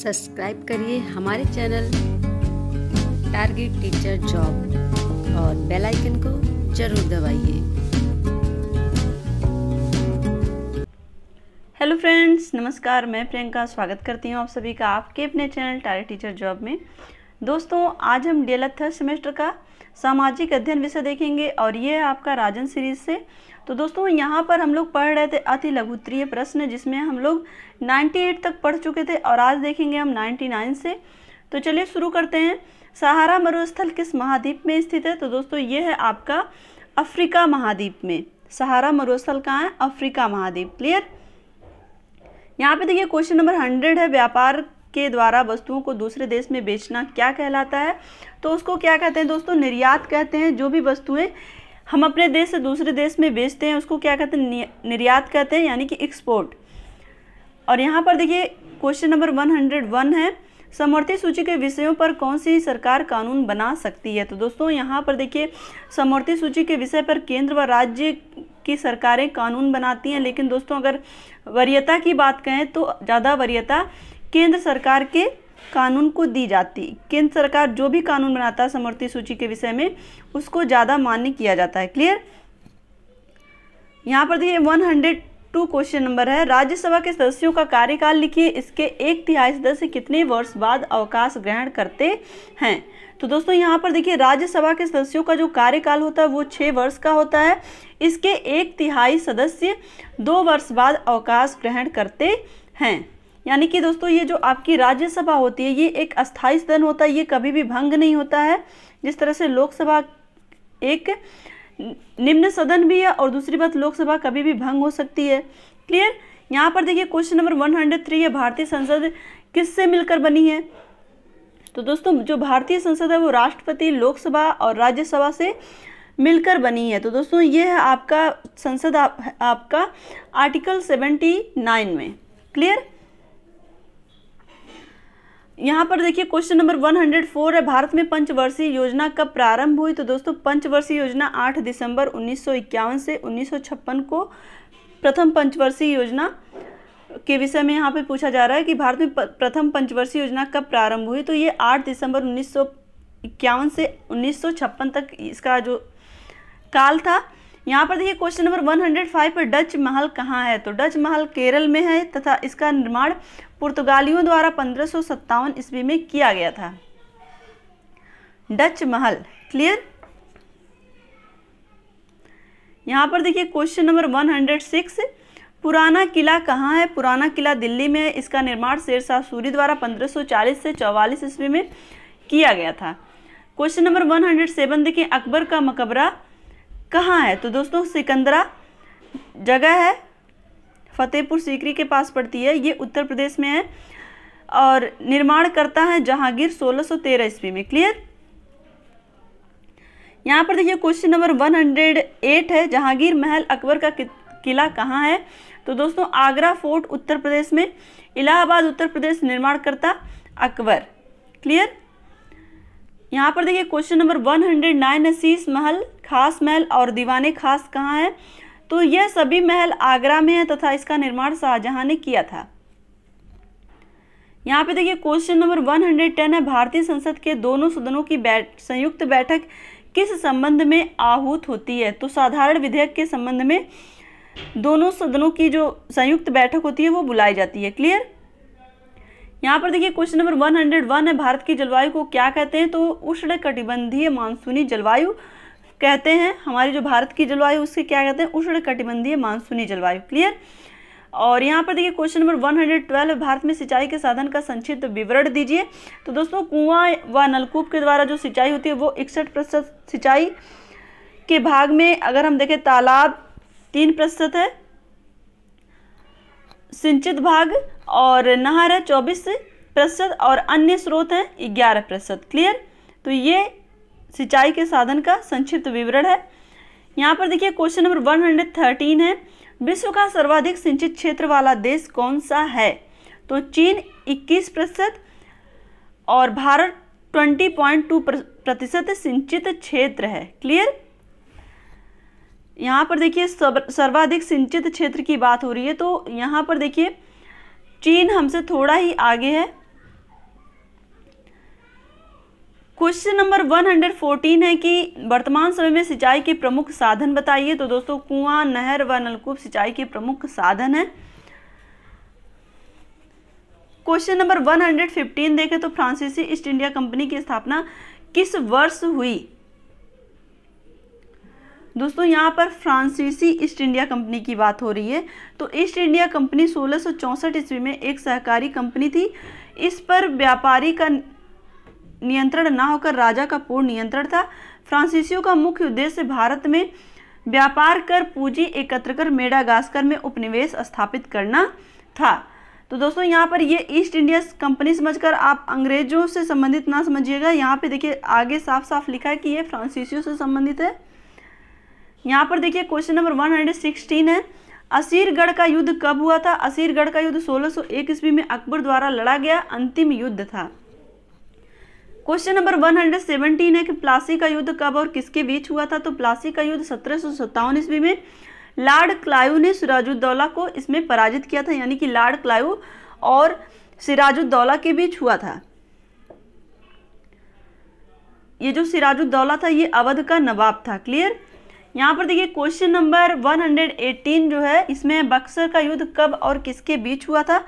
subscribe करिए हमारे channel target teacher job और बेल आइकन को जरूर दबाइए हेलो फ्रेंड्स नमस्कार मैं प्रियंका स्वागत करती हूँ आप सभी का आपके अपने चैनल टारगेट टीचर जॉब में दोस्तों आज हम डी एल थर्ड सेमेस्टर का सामाजिक अध्ययन विषय देखेंगे और ये है आपका राजन सीरीज से तो दोस्तों यहाँ पर हम लोग पढ़ रहे थे अति लघुत्रीय प्रश्न जिसमें हम लोग 98 तक पढ़ चुके थे और आज देखेंगे हम 99 से तो चलिए शुरू करते हैं सहारा मरुस्थल किस महाद्वीप में स्थित है तो दोस्तों ये है आपका अफ्रीका महाद्वीप में सहारा मरुस्थल कहाँ है अफ्रीका महाद्वीप क्लियर यहाँ पे देखिए क्वेश्चन नंबर हंड्रेड है व्यापार के द्वारा वस्तुओं को दूसरे देश में बेचना क्या कहलाता है तो उसको क्या कहते हैं दोस्तों निर्यात कहते हैं जो भी वस्तुएं हम अपने देश से दूसरे देश में बेचते हैं उसको क्या कहते हैं निर्यात कहते हैं यानी कि एक्सपोर्ट और यहाँ पर देखिए क्वेश्चन नंबर 101 है समवर्ती सूची के विषयों पर कौन सी सरकार कानून बना सकती है तो दोस्तों यहाँ पर देखिए समवर्ती सूची के विषय पर केंद्र व राज्य की सरकारें कानून बनाती हैं लेकिन दोस्तों अगर वरीयता की बात कहें तो ज़्यादा वरीयता केंद्र सरकार के कानून को दी जाती केंद्र सरकार जो भी कानून बनाता है समवर्ती सूची के विषय में उसको ज़्यादा मान्य किया जाता है क्लियर यहाँ पर देखिए one hundred two question number है राज्यसभा के सदस्यों का कार्यकाल लिखिए इसके एक तिहाई सदस्य कितने वर्ष बाद अवकाश ग्रहण करते हैं तो दोस्तों यहाँ पर देखिए राज्यसभा के सदस्यों का जो कार्यकाल होता है वो छः वर्ष का होता है इसके एक तिहाई सदस्य दो वर्ष बाद अवकाश ग्रहण करते हैं यानी कि दोस्तों ये जो आपकी राज्यसभा होती है ये एक अस्थायी सदन होता है ये कभी भी भंग नहीं होता है जिस तरह से लोकसभा एक निम्न सदन भी है और दूसरी बात लोकसभा कभी भी भंग हो सकती है क्लियर यहाँ पर देखिए क्वेश्चन नंबर 103 है भारतीय संसद किससे मिलकर बनी है तो दोस्तों जो भारतीय संसद है वो राष्ट्रपति लोकसभा और राज्यसभा से मिलकर बनी है तो दोस्तों ये है आपका संसद आप, आपका आर्टिकल 79 में क्लियर यहाँ पर देखिए क्वेश्चन नंबर 104 है भारत में पंचवर्षीय योजना कब प्रारंभ हुई तो दोस्तों पंचवर्षीय योजना 8 दिसंबर 1951 से 1956 को प्रथम पंचवर्षीय योजना के विषय में यहाँ पे पूछा जा रहा है कि भारत में प्रथम पंचवर्षीय योजना कब प्रारंभ हुई तो ये 8 दिसंबर उन्नीस से उन्नीस तक इसका जो काल था यहाँ पर देखिए क्वेश्चन नंबर 105 पर डच महल कहाँ है तो डच महल केरल में है तथा इसका निर्माण पुर्तगालियों द्वारा पंद्रह ईस्वी में किया गया था डच महल क्लियर यहाँ पर देखिए क्वेश्चन नंबर 106 पुराना किला कहाँ है पुराना किला दिल्ली में है इसका निर्माण शेरशाह सूरी द्वारा 1540 से 44 ईस्वी में किया गया था क्वेश्चन नंबर 107 देखिए अकबर का मकबरा कहाँ है तो दोस्तों सिकंदरा जगह है फतेहपुर सीकरी के पास पड़ती है ये उत्तर प्रदेश में है और निर्माण करता है जहांगीर 1613 ईस्वी में क्लियर यहाँ पर देखिए क्वेश्चन नंबर 108 है जहांगीर महल अकबर का किला कहाँ है तो दोस्तों आगरा फोर्ट उत्तर प्रदेश में इलाहाबाद उत्तर प्रदेश निर्माण करता अकबर क्लियर यहाँ पर देखिए question number one hundred nine असीस महल खास महल और दीवाने खास कहाँ हैं तो यह सभी महल आगरा में है तथा इसका निर्माण शाहजहाँ ने किया था यहाँ पे देखिए क्वेश्चन नंबर 110 है भारतीय संसद के दोनों सदनों की बैठ संयुक्त बैठक किस संबंध में आहूत होती है तो साधारण विधेयक के संबंध में दोनों सदनों की जो संयुक्त बैठक होती है वो बुलाई जाती है क्लियर यहाँ पर देखिए क्वेश्चन नंबर 101 है भारत की जलवायु को क्या कहते हैं तो उष्ण कटिबंधीय मानसूनी जलवायु कहते हैं हमारी जो भारत की जलवायु उसके क्या कहते हैं उष्ण कटिबंधीय मानसूनी जलवायु क्लियर और यहाँ पर देखिए क्वेश्चन नंबर 112 भारत में सिंचाई के साधन का संक्षिप्त विवरण दीजिए तो दोस्तों कुआं व नलकूप के द्वारा जो सिंचाई होती है वो इकसठ प्रतिशत सिंचाई के भाग में अगर हम देखें तालाब तीन प्रतिशत है सिंचित भाग और नहर है चौबीस प्रतिशत और अन्य स्रोत हैं ग्यारह प्रतिशत क्लियर तो ये सिंचाई के साधन का संक्षिप्त विवरण है यहाँ पर देखिए question number one hundred thirteen है विश्व का सर्वाधिक सिंचित क्षेत्र वाला देश कौन सा है तो चीन इक्कीस प्रतिशत और भारत ट्वेंटी पॉइंट टू प्रतिशत सिंचित क्षेत्र है क्लियर यहाँ पर देखिए सर्वाधिक सिंचित क्षेत्र की बात हो रही है तो यहाँ पर देखिए चीन हमसे थोड़ा ही आगे है क्वेश्चन नंबर 114 है कि वर्तमान समय में सिंचाई के प्रमुख साधन बताइए तो दोस्तों कुआं नहर व नलकूप सिंचाई के प्रमुख साधन है क्वेश्चन नंबर 115 देखें तो फ्रांसीसी ईस्ट इंडिया कंपनी की स्थापना किस वर्ष हुई दोस्तों यहाँ पर फ्रांसीसी ईस्ट इंडिया कंपनी की बात हो रही है तो ईस्ट इंडिया कंपनी सोलह ईस्वी में एक सहकारी कंपनी थी इस पर व्यापारी का नियंत्रण ना होकर राजा का पूर्ण नियंत्रण था फ्रांसीसियों का मुख्य उद्देश्य भारत में व्यापार कर पूंजी एकत्र कर मेडागास्कर में उपनिवेश स्थापित करना था तो दोस्तों यहाँ पर ये ईस्ट इंडिया कंपनी समझकर आप अंग्रेजों से संबंधित ना समझिएगा यहाँ पे देखिए आगे साफ साफ लिखा है कि ये फ्रांसीसियों से संबंधित है यहाँ पर देखिए question number one hundred sixteen है असीरगढ़ का युद्ध कब हुआ था असीरगढ़ का युद्ध 1601 ईस्वी में अकबर द्वारा लड़ा गया अंतिम युद्ध था क्वेश्चन नंबर 117 है कि प्लासी का युद्ध कब और किसके बीच हुआ था तो प्लासी का युद्ध सत्रह ईस्वी में लॉर्ड क्लायू ने सिराजुद्दौला को इसमें पराजित किया था यानी कि लॉर्ड क्लायू और सिराजुद्दौला के बीच हुआ था ये जो सिराजुद्दौला था ये अवध का नवाब था क्लियर यहाँ पर देखिए क्वेश्चन नंबर 118 जो है इसमें बक्सर का युद्ध कब और किसके बीच हुआ था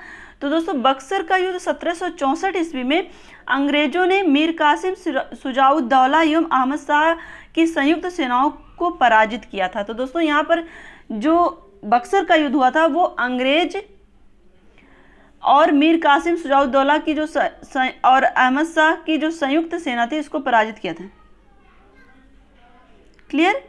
तो दोस्तों बक्सर का युद्ध सत्रह ईस्वी में अंग्रेजों ने मीर कासिम सुजाउद्दौला एवं अहमद शाह की संयुक्त सेनाओं को पराजित किया था तो दोस्तों यहाँ पर जो बक्सर का युद्ध हुआ था वो अंग्रेज और मीर कासिम सुजाउद्दौला की जो स, स, और अहमद शाह की जो संयुक्त सेना थी इसको पराजित किया था क्लियर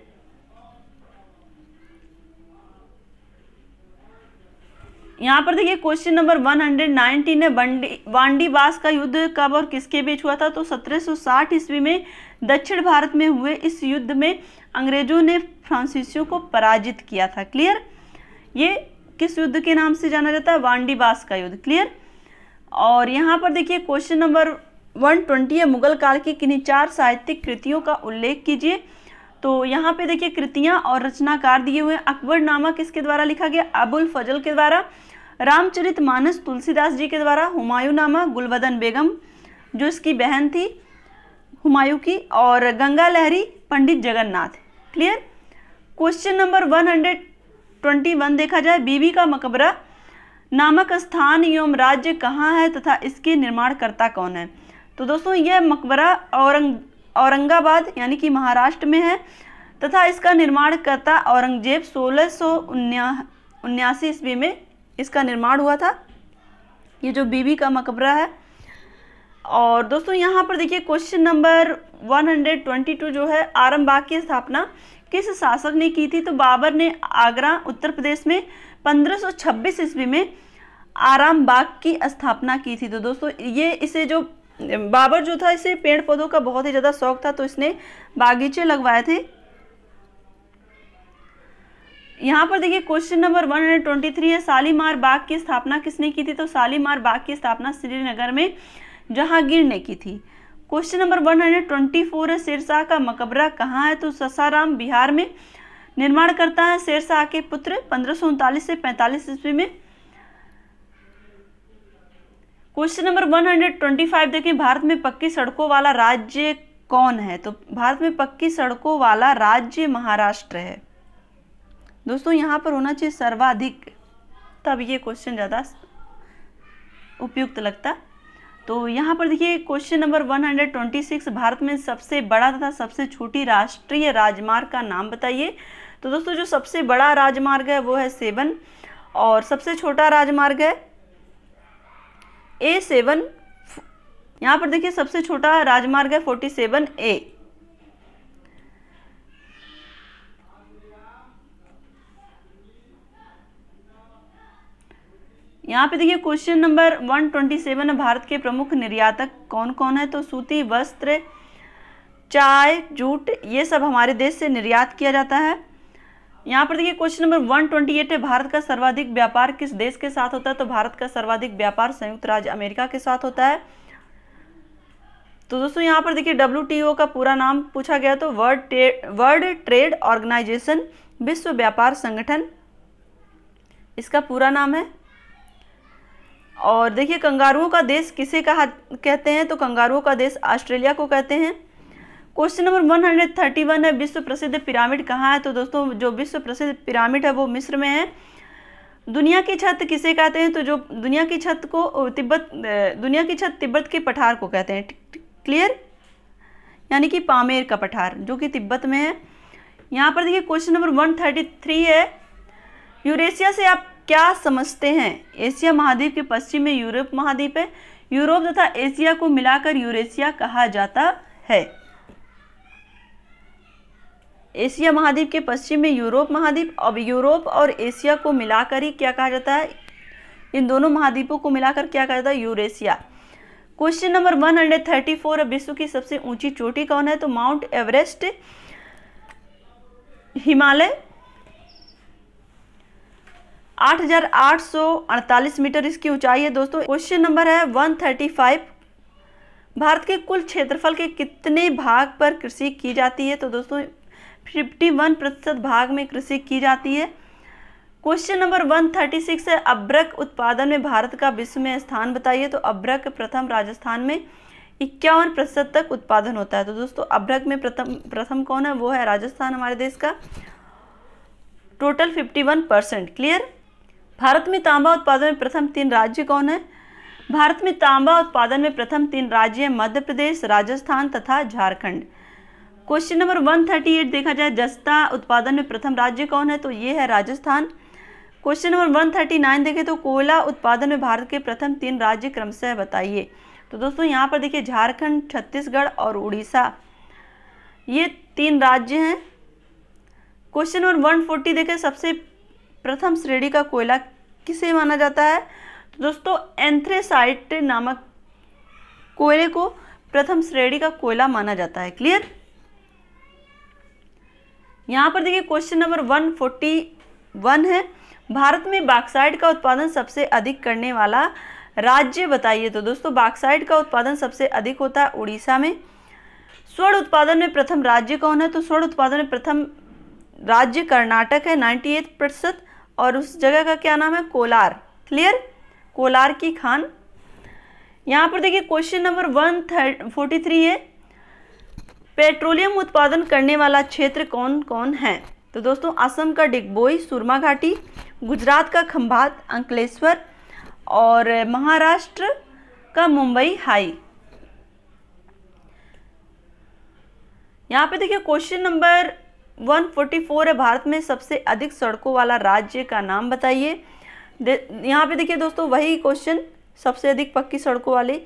यहाँ पर देखिए क्वेश्चन नंबर 119 है बंडी वांडीवास का युद्ध कब और किसके बीच हुआ था तो 1760 ईस्वी में दक्षिण भारत में हुए इस युद्ध में अंग्रेजों ने फ्रांसीसियों को पराजित किया था क्लियर ये किस युद्ध के नाम से जाना जाता है बास का युद्ध क्लियर और यहाँ पर देखिए क्वेश्चन नंबर 120 है मुगल काल की किन्हीं चार साहित्यिक कृतियों का उल्लेख कीजिए तो यहाँ पे देखिए कृतियाँ और रचनाकार दिए हुए अकबर नामा किसके द्वारा लिखा गया अबुल फजल के द्वारा रामचरित मानस तुलसीदास जी के द्वारा हुमायूं नामा गुलबदन बेगम जो इसकी बहन थी हुमायूं की और Ganga Lahari Pandit Jagannath clear question number one hundred twenty one देखा जाए बीबी का मकबरा नामक स्थान एवं राज्य कहाँ है तथा इसके निर्माणकर्ता कौन है तो दोस्तों यह मकबरा औरंग औरंगाबाद यानी कि महाराष्ट्र में है तथा इसका निर्माणकर्ता औरंगजेब सोलह सौ उन्यासी ईस्वी में इसका निर्माण हुआ था ये जो बीबी का मकबरा है और दोस्तों यहाँ पर देखिए क्वेश्चन नंबर 122 जो है आरमबाग की स्थापना किस शासक ने की थी तो बाबर ने आगरा उत्तर प्रदेश में 1526 ईस्वी में आरामबाग की स्थापना की थी तो दोस्तों ये इसे जो बाबर जो था इसे पेड़ पौधों का बहुत ही ज़्यादा शौक था तो इसने बागीचे लगवाए थे यहाँ पर देखिए question number one hundred twenty three है शालीमार बाग की स्थापना किसने की थी तो शालीमार बाग की स्थापना श्रीनगर में जहांगीर ने की थी question number one hundred twenty four है शेरशाह का मकबरा कहाँ है तो ससाराम बिहार में निर्माण करता है शेरशाह के पुत्र पंद्रह से पैंतालीस ईस्वी में क्वेश्चन नंबर 125 देखें भारत में पक्की सड़कों वाला राज्य कौन है तो भारत में पक्की सड़कों वाला राज्य महाराष्ट्र है दोस्तों यहाँ पर होना चाहिए सर्वाधिक तब ये क्वेश्चन ज़्यादा उपयुक्त लगता तो यहाँ पर देखिए क्वेश्चन नंबर 126 भारत में सबसे बड़ा तथा सबसे छोटी राष्ट्रीय राजमार्ग का नाम बताइए तो दोस्तों जो सबसे बड़ा राजमार्ग है वो है सेवन और सबसे छोटा राजमार्ग है ए सेवन यहाँ पर देखिए सबसे छोटा राजमार्ग है फोर्टी सेवन ए यहाँ पे देखिए क्वेश्चन नंबर 127 है भारत के प्रमुख निर्यातक कौन कौन है तो सूती वस्त्र चाय जूट ये सब हमारे देश से निर्यात किया जाता है यहाँ पर देखिए क्वेश्चन नंबर 128 है भारत का सर्वाधिक व्यापार किस देश के साथ होता है तो भारत का सर्वाधिक व्यापार संयुक्त राज्य अमेरिका के साथ होता है तो दोस्तों यहाँ पर देखिए डब्ल्यू का पूरा नाम पूछा गया तो वर्ल्ड वर्ल्ड ट्रेड ऑर्गेनाइजेशन विश्व व्यापार संगठन इसका पूरा नाम है और देखिए कंगारुओं का देश किसे कहा कहते हैं तो कंगारुओं का देश ऑस्ट्रेलिया को कहते हैं क्वेश्चन नंबर 131 है विश्व प्रसिद्ध पिरामिड कहाँ है तो दोस्तों जो विश्व प्रसिद्ध पिरामिड है वो मिस्र में है दुनिया की छत किसे कहते हैं तो जो दुनिया की छत को तिब्बत दुनिया की छत तिब्बत के पठार को कहते हैं क्लियर यानी कि पामेर का पठार जो कि तिब्बत में है यहाँ पर देखिए क्वेश्चन नंबर 133 है यूरेशिया से आप क्या समझते हैं एशिया महाद्वीप के पश्चिम में यूरोप महाद्वीप है यूरोप तथा एशिया को मिलाकर यूरेशिया कहा जाता है एशिया महाद्वीप के पश्चिम में यूरोप महाद्वीप अब यूरोप और एशिया को मिलाकर ही क्या कहा जाता है इन दोनों महाद्वीपों को मिलाकर क्या कहा जाता है यूरेशिया क्वेश्चन नंबर 134 अब विश्व की सबसे ऊंची चोटी कौन है तो माउंट एवरेस्ट हिमालय अड़तालीस मीटर इसकी ऊंचाई है दोस्तों क्वेश्चन नंबर है 135 भारत के कुल क्षेत्रफल के कितने भाग पर कृषि की जाती है तो दोस्तों फिफ्टी वन प्रतिशत भाग में कृषि की जाती है question number one thirty six है अब्रक उत्पादन में भारत का विश्व में स्थान बताइए तो अब्रक प्रथम राजस्थान में इक्यावन प्रतिशत तक उत्पादन होता है तो दोस्तों अब्रक में प्रथम प्रथम कौन है वो है राजस्थान हमारे देश का total fifty one percent clear Bharat में तांबा उत्पादन में प्रथम तीन राज्य कौन है भारत में तांबा उत्पादन में प्रथम तीन राज्य हैं मध्य प्रदेश राजस्थान तथा झारखंड क्वेश्चन नंबर 138 देखा जाए जस्ता उत्पादन में प्रथम राज्य कौन है तो ये है राजस्थान क्वेश्चन नंबर 139 देखें तो कोयला उत्पादन में भारत के प्रथम तीन राज्य क्रमशः बताइए तो दोस्तों यहाँ पर देखिए झारखंड छत्तीसगढ़ और उड़ीसा ये तीन राज्य हैं क्वेश्चन नंबर 140 देखें सबसे प्रथम श्रेणी का कोयला किसे माना जाता है तो दोस्तों एंथ्रेसाइट नामक कोयले को प्रथम श्रेणी का कोयला माना जाता है क्लियर यहाँ पर देखिए question number one forty one है भारत में बाक्साइड का उत्पादन सबसे अधिक करने वाला राज्य बताइए तो दोस्तों बाक्साइड का उत्पादन सबसे अधिक होता है उड़ीसा में स्वर्ण उत्पादन में प्रथम राज्य कौन है तो स्वर्ण उत्पादन में प्रथम राज्य कर्नाटक है नाइन्टी एट प्रतिशत और उस जगह का क्या नाम है कोलार क्लियर कोलार की खान यहाँ पर देखिए question number one thirty forty three है पेट्रोलियम उत्पादन करने वाला क्षेत्र कौन कौन है तो दोस्तों असम का डिगबोई सुरमा घाटी गुजरात का खंभात अंकलेश्वर और महाराष्ट्र का मुंबई हाई यहाँ पे देखिए क्वेश्चन नंबर 144 है भारत में सबसे अधिक सड़कों वाला राज्य का नाम बताइए यहाँ पे देखिए दोस्तों वही क्वेश्चन सबसे अधिक पक्की सड़कों वाले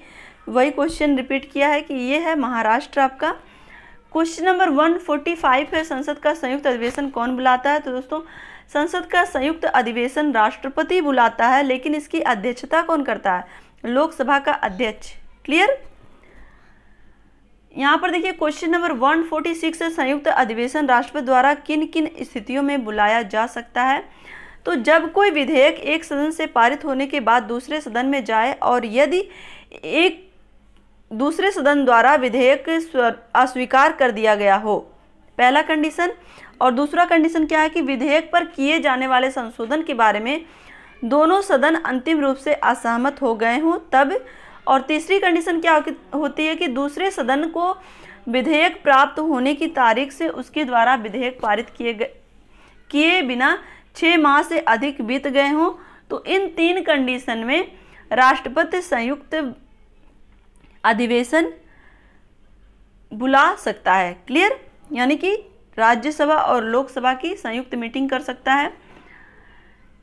वही क्वेश्चन रिपीट किया है कि ये है महाराष्ट्र आपका question number one forty five है संसद का संयुक्त अधिवेशन कौन बुलाता है तो दोस्तों संसद का संयुक्त अधिवेशन राष्ट्रपति बुलाता है लेकिन इसकी अध्यक्षता कौन करता है लोकसभा का अध्यक्ष क्लियर यहाँ पर देखिए question number one forty six है संयुक्त अधिवेशन राष्ट्रपति द्वारा किन किन स्थितियों में बुलाया जा सकता है तो जब कोई विधेयक एक सदन से पारित होने के बाद दूसरे सदन में जाए और यदि एक दूसरे सदन द्वारा विधेयक अस्वीकार कर दिया गया हो पहला कंडीशन और दूसरा कंडीशन क्या है कि विधेयक पर किए जाने वाले संशोधन के बारे में दोनों सदन अंतिम रूप से असहमत हो गए हों तब और तीसरी कंडीशन क्या होती है कि दूसरे सदन को विधेयक प्राप्त होने की तारीख से उसके द्वारा विधेयक पारित किए गए किए बिना छः माह से अधिक बीत गए हों तो इन तीन कंडीशन में राष्ट्रपति संयुक्त अधिवेशन बुला सकता है क्लियर यानी कि राज्यसभा और लोकसभा की संयुक्त मीटिंग कर सकता है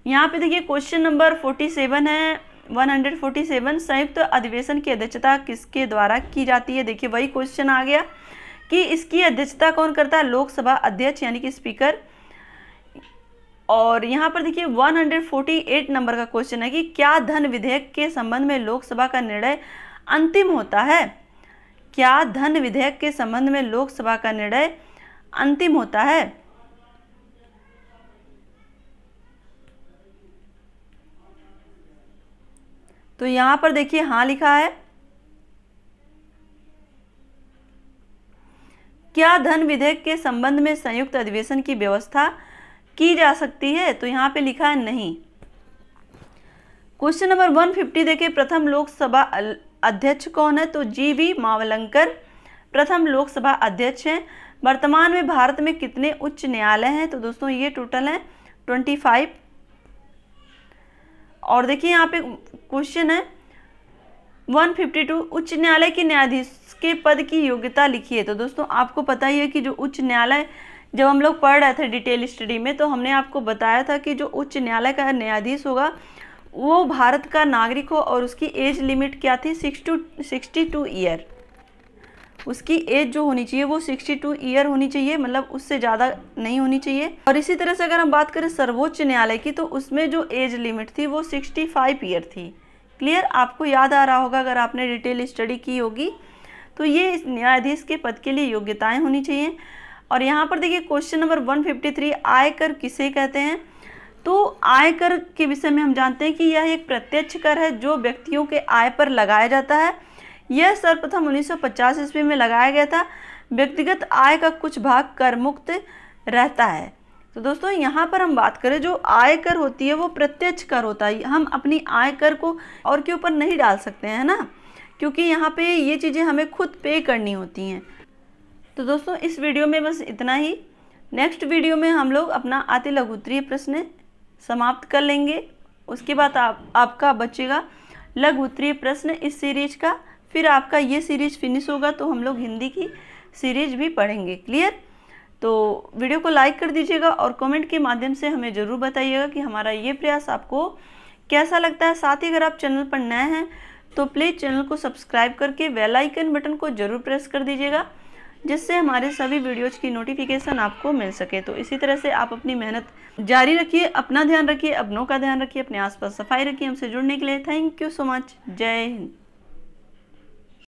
यहाँ पे देखिए क्वेश्चन नंबर 47 है 147 संयुक्त अधिवेशन की अध्यक्षता किसके द्वारा की जाती है देखिए वही क्वेश्चन आ गया कि इसकी अध्यक्षता कौन करता है लोकसभा अध्यक्ष यानी कि स्पीकर और यहाँ पर देखिए 148 नंबर का क्वेश्चन है कि क्या धन विधेयक के संबंध में लोकसभा का निर्णय अंतिम होता है क्या धन विधेयक के संबंध में लोकसभा का निर्णय अंतिम होता है तो यहां पर देखिए हां लिखा है क्या धन विधेयक के संबंध में संयुक्त अधिवेशन की व्यवस्था की जा सकती है तो यहां पे लिखा है नहीं क्वेश्चन नंबर 150 देखिए प्रथम लोकसभा अध्यक्ष कौन है तो जीवी मावलंकर प्रथम लोकसभा अध्यक्ष हैं वर्तमान में भारत में कितने उच्च न्यायालय हैं तो दोस्तों ये टोटल हैं ट्वेंटी फाइव और देखिए यहाँ पे क्वेश्चन है 152 उच्च न्यायालय के न्यायाधीश के पद की योग्यता लिखी है तो दोस्तों आपको पता ही है कि जो उच्च न्यायालय जब हम लोग पढ़ रहे थे डिटेल स्टडी में तो हमने आपको बताया था कि जो उच्च न्यायालय का न्यायाधीश होगा वो भारत का नागरिक हो और उसकी एज लिमिट क्या थी six two sixty two year उसकी एज जो होनी चाहिए वो 62 ईयर होनी चाहिए मतलब उससे ज़्यादा नहीं होनी चाहिए और इसी तरह से अगर हम बात करें सर्वोच्च न्यायालय की तो उसमें जो एज लिमिट थी वो 65 ईयर थी क्लियर आपको याद आ रहा होगा अगर आपने डिटेल स्टडी की होगी तो ये इस न्यायाधीश के पद के लिए योग्यताएँ होनी चाहिए और यहाँ पर देखिए क्वेश्चन नंबर वन आयकर किसे कहते हैं तो आयकर के विषय में हम जानते हैं कि यह एक प्रत्यक्ष कर है जो व्यक्तियों के आय पर लगाया जाता है यह सर्वप्रथम 1950 ईस्वी में लगाया गया था व्यक्तिगत आय का कुछ भाग कर मुक्त रहता है तो दोस्तों यहाँ पर हम बात करें जो आय कर होती है वो प्रत्यक्ष कर होता है हम अपनी आय कर को और के ऊपर नहीं डाल सकते हैं ना क्योंकि यहाँ पे ये चीज़ें हमें खुद पे करनी होती हैं तो दोस्तों इस वीडियो में बस इतना ही नेक्स्ट वीडियो में हम लोग अपना आते लघुतरीय प्रश्न समाप्त कर लेंगे उसके बाद आप आपका बचेगा लघु उत्तरीय प्रश्न इस सीरीज का फिर आपका ये सीरीज फिनिश होगा तो हम लोग हिंदी की सीरीज भी पढ़ेंगे क्लियर तो वीडियो को लाइक कर दीजिएगा और कमेंट के माध्यम से हमें ज़रूर बताइएगा कि हमारा ये प्रयास आपको कैसा लगता है साथ ही अगर आप चैनल पर नए हैं तो प्लीज़ चैनल को सब्सक्राइब करके वेलाइकन बटन को जरूर प्रेस कर दीजिएगा जिससे हमारे सभी वीडियोज़ की नोटिफिकेशन आपको मिल सके तो इसी तरह से आप अपनी मेहनत जारी रखिए अपना ध्यान रखिए अपनों का ध्यान रखिए अपने आसपास सफाई रखिए हमसे जुड़ने के लिए थैंक यू सो मच जय हिंद